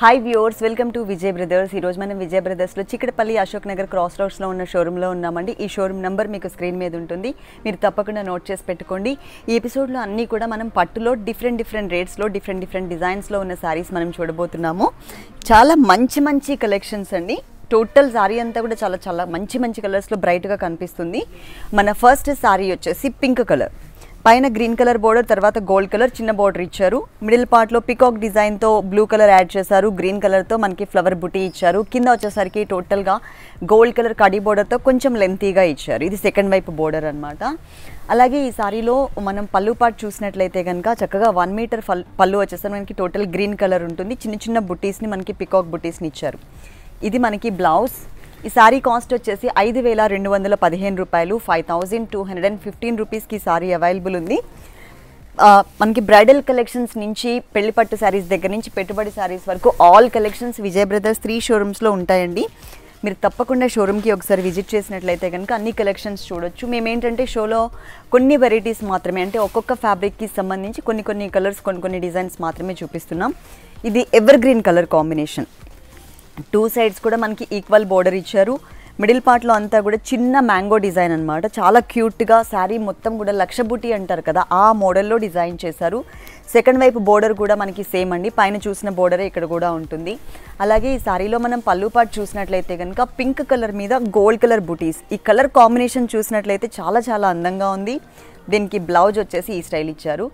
hi viewers welcome to Vijay brothers ఈ రోజు మనం విజయ్ బ్రదర్స్లో చిక్కడపల్లి అశోక్ నగర్ క్రాస్ రోడ్స్లో ఉన్న షోరూంలో ఉన్నామండి ఈ షోరూమ్ నెంబర్ మీకు స్క్రీన్ మీద ఉంటుంది మీరు తప్పకుండా నోట్ చేసి పెట్టుకోండి ఈ ఎపిసోడ్లో అన్నీ కూడా మనం పట్టులో డిఫరెంట్ డిఫరెంట్ రేట్స్లో డిఫరెంట్ డిఫరెంట్ డిజైన్స్లో ఉన్న శారీస్ మనం చూడబోతున్నాము చాలా మంచి మంచి కలెక్షన్స్ అండి టోటల్ శారీ అంతా కూడా చాలా చాలా మంచి మంచి కలర్స్లో బ్రైట్గా కనిపిస్తుంది మన ఫస్ట్ శారీ వచ్చేసి పింక్ కలర్ పైన గ్రీన్ కలర్ బోర్డర్ తర్వాత గోల్డ్ కలర్ చిన్న బోర్డర్ ఇచ్చారు మిడిల్ పార్ట్లో పికాక్ డిజైన్తో బ్లూ కలర్ యాడ్ చేశారు గ్రీన్ కలర్తో మనకి ఫ్లవర్ బుటీ ఇచ్చారు కింద వచ్చేసరికి టోటల్గా గోల్డ్ కలర్ కడీ బోర్డర్తో కొంచెం లెంతీగా ఇచ్చారు ఇది సెకండ్ వైపు బోర్డర్ అనమాట అలాగే ఈ సారీలో మనం పళ్ళు పాటు చూసినట్లయితే కనుక చక్కగా వన్ మీటర్ పళ్ళు వచ్చేసరికి మనకి టోటల్ గ్రీన్ కలర్ ఉంటుంది చిన్న చిన్న బుటీస్ని మనకి పికాక్ బుటీస్ని ఇచ్చారు ఇది మనకి బ్లౌజ్ ఈ సారీ కాస్ట్ వచ్చేసి ఐదు వేల రెండు వందల పదిహేను రూపాయలు five thousand two hundred and fifteen రూపీస్కి ఈ శారీ అవైలబుల్ ఉంది మనకి బ్రైడల్ కలెక్షన్స్ నుంచి పెళ్లి పట్టు శారీస్ దగ్గర నుంచి పెట్టుబడి శారీస్ వరకు all collections Vijaya brothers three షోరూమ్స్లో ఉంటాయండి మీరు తప్పకుండా షోరూమ్కి ఒకసారి విజిట్ చేసినట్లయితే కనుక అన్ని కలెక్షన్స్ చూడొచ్చు మేమేంటంటే షోలో కొన్ని వెరైటీస్ మాత్రమే అంటే ఒక్కొక్క ఫ్యాబ్రిక్కి సంబంధించి కొన్ని కొన్ని కలర్స్ కొన్ని కొన్ని డిజైన్స్ మాత్రమే చూపిస్తున్నాం ఇది evergreen colour combination two sides కూడా మనకి ఈక్వల్ బోర్డర్ ఇచ్చారు మిడిల్ పార్ట్లో అంతా కూడా చిన్న మ్యాంగో డిజైన్ అనమాట చాలా క్యూట్గా శారీ మొత్తం కూడా లక్ష బుటీ అంటారు కదా ఆ మోడల్లో డిజైన్ చేశారు సెకండ్ వైపు బోర్డర్ కూడా మనకి సేమ్ అండి పైన చూసిన బోర్డరే ఇక్కడ కూడా ఉంటుంది అలాగే ఈ శారీలో మనం పళ్ళు పాటు చూసినట్లయితే కనుక పింక్ కలర్ మీద గోల్డ్ కలర్ బుటీస్ ఈ కలర్ కాంబినేషన్ చూసినట్లయితే చాలా చాలా అందంగా ఉంది దీనికి బ్లౌజ్ వచ్చేసి ఈ స్టైల్ ఇచ్చారు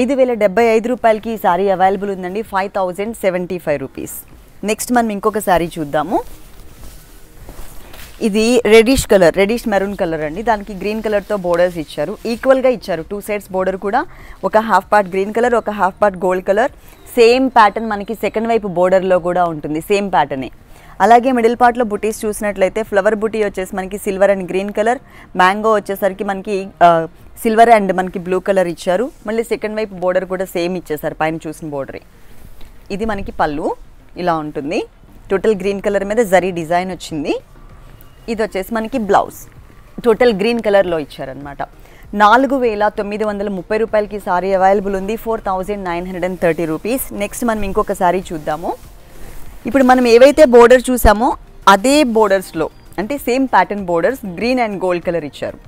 ఐదు వేల డెబ్బై ఐదు రూపాయలకి ఈ శారీ అవైలబుల్ ఉందండి five thousand seventy five rupees next మనం ఇంకొక శారీ చూద్దాము ఇది reddish colour reddish maroon colour అండి దానికి గ్రీన్ కలర్తో బోర్డర్స్ ఇచ్చారు ఈక్వల్గా ఇచ్చారు టూ సైడ్స్ బోర్డర్ కూడా ఒక హాఫ్ పార్ట్ గ్రీన్ కలర్ ఒక half part gold colour same pattern మనకి సెకండ్ వైపు బోర్డర్లో కూడా ఉంటుంది సేమ్ ప్యాటర్నే అలాగే మిడిల్ పార్ట్లో బుటీస్ చూసినట్లయితే ఫ్లవర్ బుటీ వచ్చేసి మనకి silver and green colour mango వచ్చేసరికి మనకి సిల్వర్ అండ్ మనకి బ్లూ కలర్ ఇచ్చారు మళ్ళీ సెకండ్ వైపు బోర్డర్ కూడా సేమ్ ఇచ్చేసారు పైన చూసిన బోర్డరే ఇది మనకి పళ్ళు ఇలా ఉంటుంది టోటల్ గ్రీన్ కలర్ మీద జరీ డిజైన్ వచ్చింది ఇది వచ్చేసి మనకి బ్లౌజ్ టోటల్ గ్రీన్ కలర్లో ఇచ్చారనమాట నాలుగు వేల తొమ్మిది వందల ముప్పై రూపాయలకి సారీ అవైలబుల్ ఉంది four thousand nine hundred and thirty rupees next మనం ఇంకొక సారీ చూద్దాము ఇప్పుడు మనం ఏవైతే బోర్డర్ చూసామో అదే బోర్డర్స్లో అంటే same pattern borders green and gold colour ఇచ్చారు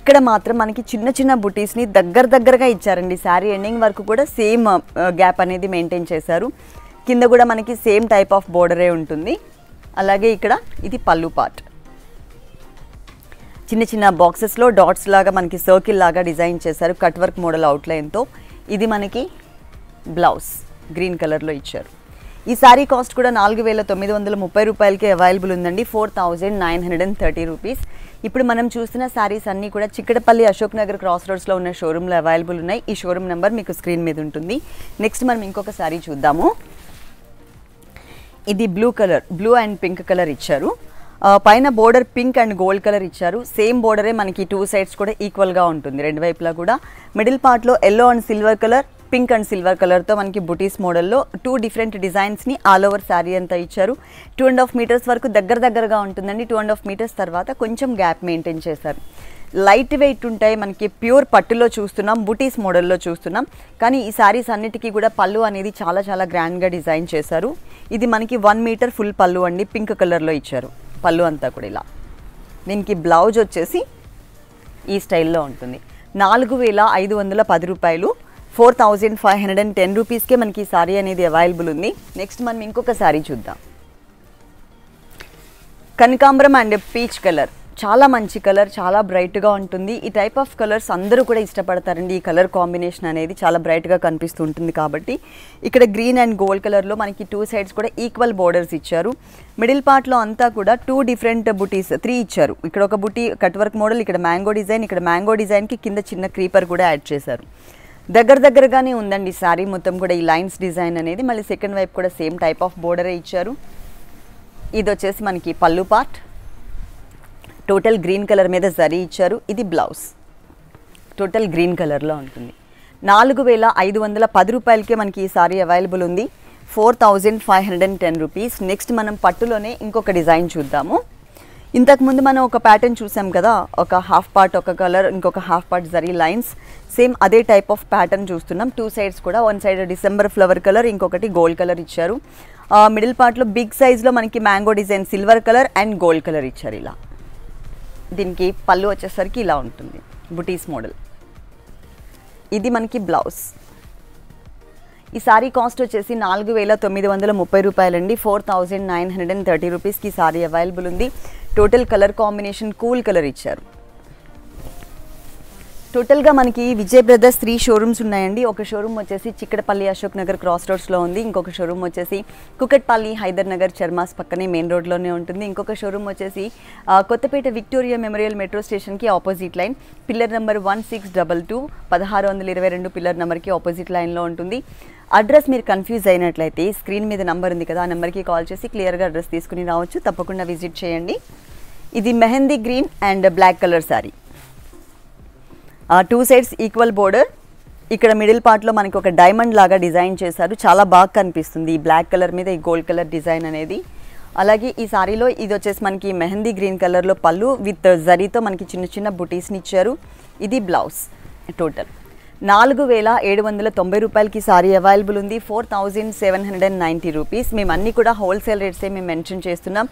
ఇక్కడ మాత్రం మనకి చిన్న చిన్న బుటీస్ని దగ్గర దగ్గరగా ఇచ్చారండి శారీ ఎండింగ్ వరకు కూడా సేమ్ గ్యాప్ uh, అనేది మెయింటైన్ చేశారు కింద కూడా మనకి సేమ్ టైప్ ఆఫ్ బోర్డరే ఉంటుంది అలాగే ఇక్కడ ఇది పళ్ళు పార్ట్ చిన్న చిన్న బాక్సెస్లో డాట్స్ లాగా మనకి సర్కిల్ లాగా డిజైన్ చేశారు కట్ వర్క్ మోడల్ అవుట్లైన్తో ఇది మనకి బ్లౌజ్ గ్రీన్ కలర్లో ఇచ్చారు ఈ శారీ కాస్ట్ కూడా నాలుగు వేల తొమ్మిది వందల ముప్పై రూపాయలకి అవైలబుల్ ఉందండి four thousand nine hundred and thirty rupees ఇప్పుడు మనం చూసిన శారీస్ అన్నీ కూడా చిక్కడపల్లి అశోక్ నగర్ క్రాస్ రోడ్స్లో ఉన్న షోరూమ్లో అవైలబుల్ ఉన్నాయి ఈ షోరూమ్ నెంబర్ మీకు స్క్రీన్ మీద ఉంటుంది నెక్స్ట్ మనం ఇంకొక శారీ చూద్దాము ఇది blue colour blue and pink colour ఇచ్చారు పైన border pink and gold colour ఇచ్చారు సేమ్ బోర్డరే మనకి టూ సైడ్స్ కూడా ఈక్వల్గా ఉంటుంది రెండు వైపులా కూడా మిడిల్ పార్ట్లో yellow and silver colour pink and silver కలర్తో మనకి బుటీస్ మోడల్లో టూ డిఫరెంట్ డిజైన్స్ని ఆల్ ఓవర్ శారీ అంతా ఇచ్చారు టూ అండ్ హాఫ్ మీటర్స్ వరకు దగ్గర దగ్గరగా ఉంటుందండి టూ అండ్ హాఫ్ మీటర్స్ తర్వాత కొంచెం గ్యాప్ మెయింటైన్ చేశారు లైట్ వెయిట్ ఉంటాయి మనకి ప్యూర్ పట్టులో చూస్తున్నాం బుటీస్ మోడల్లో చూస్తున్నాం కానీ ఈ శారీస్ అన్నిటికీ కూడా పళ్ళు అనేది చాలా చాలా గ్రాండ్గా డిజైన్ చేశారు ఇది మనకి వన్ మీటర్ ఫుల్ పళ్ళు అండి పింక్ కలర్లో ఇచ్చారు పళ్ళు అంతా కూడా ఇలా దీనికి బ్లౌజ్ వచ్చేసి ఈ స్టైల్లో ఉంటుంది నాలుగు వేల ఐదు వందల పది రూపాయలు four thousand five hundred and ten రూపీస్కే మనకి ఈ శారీ అనేది అవైలబుల్ ఉంది నెక్స్ట్ మనం ఇంకొక శారీ చూద్దాం కనకాంబరం అండ్ పీచ్ కలర్ చాలా మంచి కలర్ చాలా బ్రైట్గా ఉంటుంది ఈ టైప్ ఆఫ్ కలర్స్ అందరూ కూడా ఇష్టపడతారండి ఈ కలర్ కాంబినేషన్ అనేది చాలా బ్రైట్గా కనిపిస్తూ ఉంటుంది కాబట్టి ఇక్కడ గ్రీన్ అండ్ గోల్డ్ కలర్లో మనకి టూ సైడ్స్ కూడా ఈక్వల్ బోర్డర్స్ ఇచ్చారు మిడిల్ పార్ట్లో అంతా కూడా టూ డిఫరెంట్ బుటీస్ త్రీ ఇచ్చారు ఇక్కడ ఒక బుటీ కట్ వర్క్ మోడల్ ఇక్కడ మ్యాంగో డిజైన్ ఇక్కడ మ్యాంగో డిజైన్కి కింద చిన్న క్రీపర్ కూడా యాడ్ చేశారు దగ్గర దగ్గరగానే ఉందండి శారీ మొత్తం కూడా ఈ లైన్స్ డిజైన్ అనేది మళ్ళీ సెకండ్ వైపు కూడా సేమ్ టైప్ ఆఫ్ బోర్డరే ఇచ్చారు ఇది వచ్చేసి మనకి పళ్ళు పార్ట్ టోటల్ గ్రీన్ కలర్ మీద జరీ ఇచ్చారు ఇది బ్లౌజ్ టోటల్ గ్రీన్ కలర్లో ఉంటుంది నాలుగు వేల ఐదు వందల పది రూపాయలకే మనకి ఈ సారీ అవైలబుల్ ఉంది four thousand five hundred and ten rupees next మనం పట్టులోనే ఇంకొక డిజైన్ చూద్దాము ఇంతకుముందు మనం ఒక ప్యాటర్న్ చూసాం కదా ఒక హాఫ్ పార్ట్ ఒక కలర్ ఇంకొక half part zari lines same అదే టైప్ ఆఫ్ ప్యాటర్న్ చూస్తున్నాం టూ సైడ్స్ కూడా one side December flower colour ఇంకొకటి గోల్డ్ కలర్ ఇచ్చారు మిడిల్ పార్ట్లో బిగ్ సైజ్లో మనకి mango design silver colour and gold colour ఇచ్చారు ఇలా దీనికి పళ్ళు వచ్చేసరికి ఇలా ఉంటుంది బుటీస్ మోడల్ ఇది మనకి బ్లౌజ్ ఈ సారీ కాస్ట్ వచ్చేసి నాలుగు వేల తొమ్మిది వందల ముప్పై రూపాయలండి four thousand nine hundred and thirty రూపీస్కి సారీ అవైలబుల్ ఉంది total colour combination cool colour ఇచ్చారు టోటల్గా మనకి విజయ్ బ్రదర్స్ త్రీ షోరూమ్స్ ఉన్నాయండి ఒక షోరూమ్ వచ్చేసి చిక్కడపల్లి అశోక్ నగర్ క్రాస్ రోడ్స్లో ఉంది ఇంకొక షోరూమ్ వచ్చేసి కుకట్పల్లి హైదర్ నగర్ చర్మాస్ పక్కనే మెయిన్ రోడ్లోనే ఉంటుంది ఇంకొక షోరూమ్ వచ్చేసి కొత్తపేట విక్టోరియా మెమోరియల్ మెట్రో స్టేషన్కి opposite line pillar number one six double two పదహారు వందల ఇరవై రెండు పిల్లర్ నెంబర్కి ఆపోజిట్ లైన్లో ఉంటుంది అడ్రస్ మీరు కన్ఫ్యూజ్ అయినట్లయితే స్క్రీన్ మీద నంబర్ ఉంది కదా ఆ నెంబర్కి కాల్ చేసి క్లియర్గా అడ్రస్ తీసుకుని రావచ్చు తప్పకుండా విజిట్ చేయండి ఇది mehndi green and black colour sari two sides equal border ఇక్కడ మిడిల్ పార్ట్లో మనకి ఒక డైమండ్ లాగా డిజైన్ చేశారు చాలా బాగా కనిపిస్తుంది ఈ బ్లాక్ కలర్ మీద ఈ గోల్డ్ కలర్ డిజైన్ అనేది అలాగే ఈ సారీలో ఇది వచ్చేసి మనకి మెహందీ గ్రీన్ కలర్లో పళ్ళు విత్ జరీతో uh, మనకి చిన్న చిన్న బుటీస్ని ఇచ్చారు ఇది బ్లౌజ్ టోటల్ నాలుగు వేల ఏడు వందల తొంభై రూపాయలకి సారీ అవైలబుల్ ఉంది four thousand seven hundred and ninety rupees మేము అన్నీ కూడా హోల్సేల్ రేట్సే మేము మెన్షన్ చేస్తున్నాం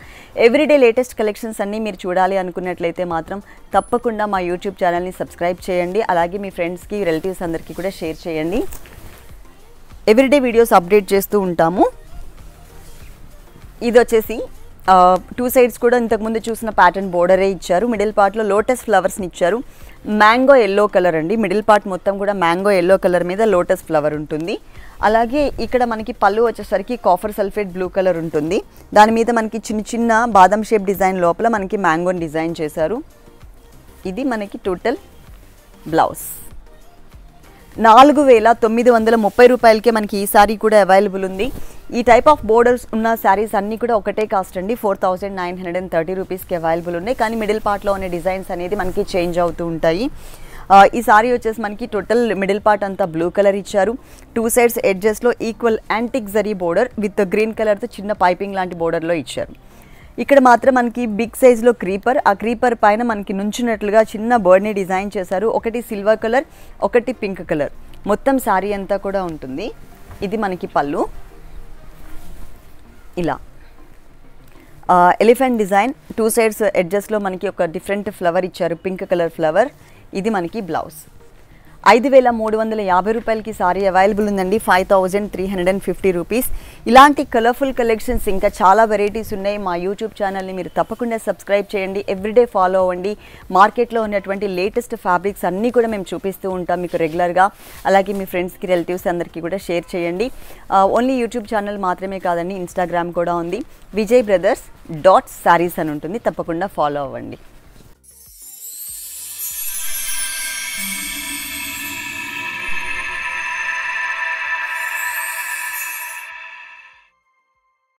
ఎవ్రీడే లేటెస్ట్ కలెక్షన్స్ అన్నీ మీరు చూడాలి అనుకున్నట్లయితే మాత్రం తప్పకుండా మా యూట్యూబ్ ఛానల్ని సబ్స్క్రైబ్ చేయండి అలాగే మీ ఫ్రెండ్స్కి రిలేటివ్స్ అందరికీ కూడా షేర్ చేయండి ఎవ్రీడే వీడియోస్ అప్డేట్ చేస్తూ ఉంటాము ఇది వచ్చేసి టూ సైడ్స్ కూడా ఇంతకుముందు చూసిన ప్యాటర్న్ బోర్డరే ఇచ్చారు మిడిల్ పార్ట్లో లోటస్ ఫ్లవర్స్ని ఇచ్చారు మ్యాంగో ఎల్లో కలర్ అండి మిడిల్ పార్ట్ మొత్తం కూడా మ్యాంగో ఎల్లో కలర్ మీద లోటస్ ఫ్లవర్ ఉంటుంది అలాగే ఇక్కడ మనకి పళ్ళు వచ్చేసరికి కాఫర్ సల్ఫేట్ బ్లూ కలర్ ఉంటుంది దాని మీద మనకి చిన్న చిన్న బాదం షేప్ డిజైన్ లోపల మనకి మ్యాంగోని డిజైన్ చేశారు ఇది మనకి టోటల్ బ్లౌజ్ నాలుగు వేల తొమ్మిది వందల ముప్పై రూపాయలకే మనకి ఈ సారీ కూడా అవైలబుల్ ఉంది ఈ టైప్ ఆఫ్ బోర్డర్స్ ఉన్న శారీస్ అన్నీ కూడా ఒకటే కాస్ట్ అండి four thousand nine hundred and thirty రూపీస్కి అవైలబుల్ ఉన్నాయి కానీ మిడిల్ పార్ట్లో ఉన్న డిజైన్స్ అనేది మనకి చేంజ్ అవుతూ ఉంటాయి ఈ సారీ వచ్చేసి మనకి టోటల్ మిడిల్ పార్ట్ అంతా బ్లూ కలర్ ఇచ్చారు టూ సైడ్స్ ఎడ్జెస్లో equal antique zari border with green కలర్తో చిన్న పైపింగ్ లాంటి బోర్డర్లో ఇచ్చారు ఇక్కడ మాత్రం మనకి బిగ్ సైజ్లో క్రీపర్ ఆ క్రీపర్ పైన మనకి నుంచినట్లుగా చిన్న బర్డ్ని డిజైన్ చేశారు ఒకటి సిల్వర్ కలర్ ఒకటి పింక్ కలర్ మొత్తం శారీ అంతా కూడా ఉంటుంది ఇది మనకి పళ్ళు ఇలా ఎలిఫెంట్ డిజైన్ టూ సైడ్స్ ఎడ్జెస్లో మనకి ఒక డిఫరెంట్ ఫ్లవర్ ఇచ్చారు పింక్ కలర్ ఫ్లవర్ ఇది మనకి బ్లౌజ్ ఐదు వేల మూడు వందల యాభై రూపాయలకి సారీ అవైలబుల్ ఉందండి five thousand three hundred and fifty rupees ఇలాంటి కలర్ఫుల్ కలెక్షన్స్ ఇంకా చాలా వెరైటీస్ ఉన్నాయి మా యూట్యూబ్ ఛానల్ని మీరు తప్పకుండా సబ్స్క్రైబ్ చేయండి ఎవ్రీడే ఫాలో అవ్వండి మార్కెట్లో ఉన్నటువంటి లేటెస్ట్ ఫ్యాబ్రిక్స్ అన్నీ కూడా మేము చూపిస్తూ ఉంటాం మీకు రెగ్యులర్గా అలాగే మీ ఫ్రెండ్స్కి రిలేటివ్స్ అందరికీ కూడా షేర్ చేయండి ఓన్లీ యూట్యూబ్ ఛానల్ మాత్రమే కాదండి ఇన్స్టాగ్రామ్ కూడా ఉంది విజయ్ బ్రదర్స్ డాట్ శారీస్ అని ఉంటుంది తప్పకుండా ఫాలో అవ్వండి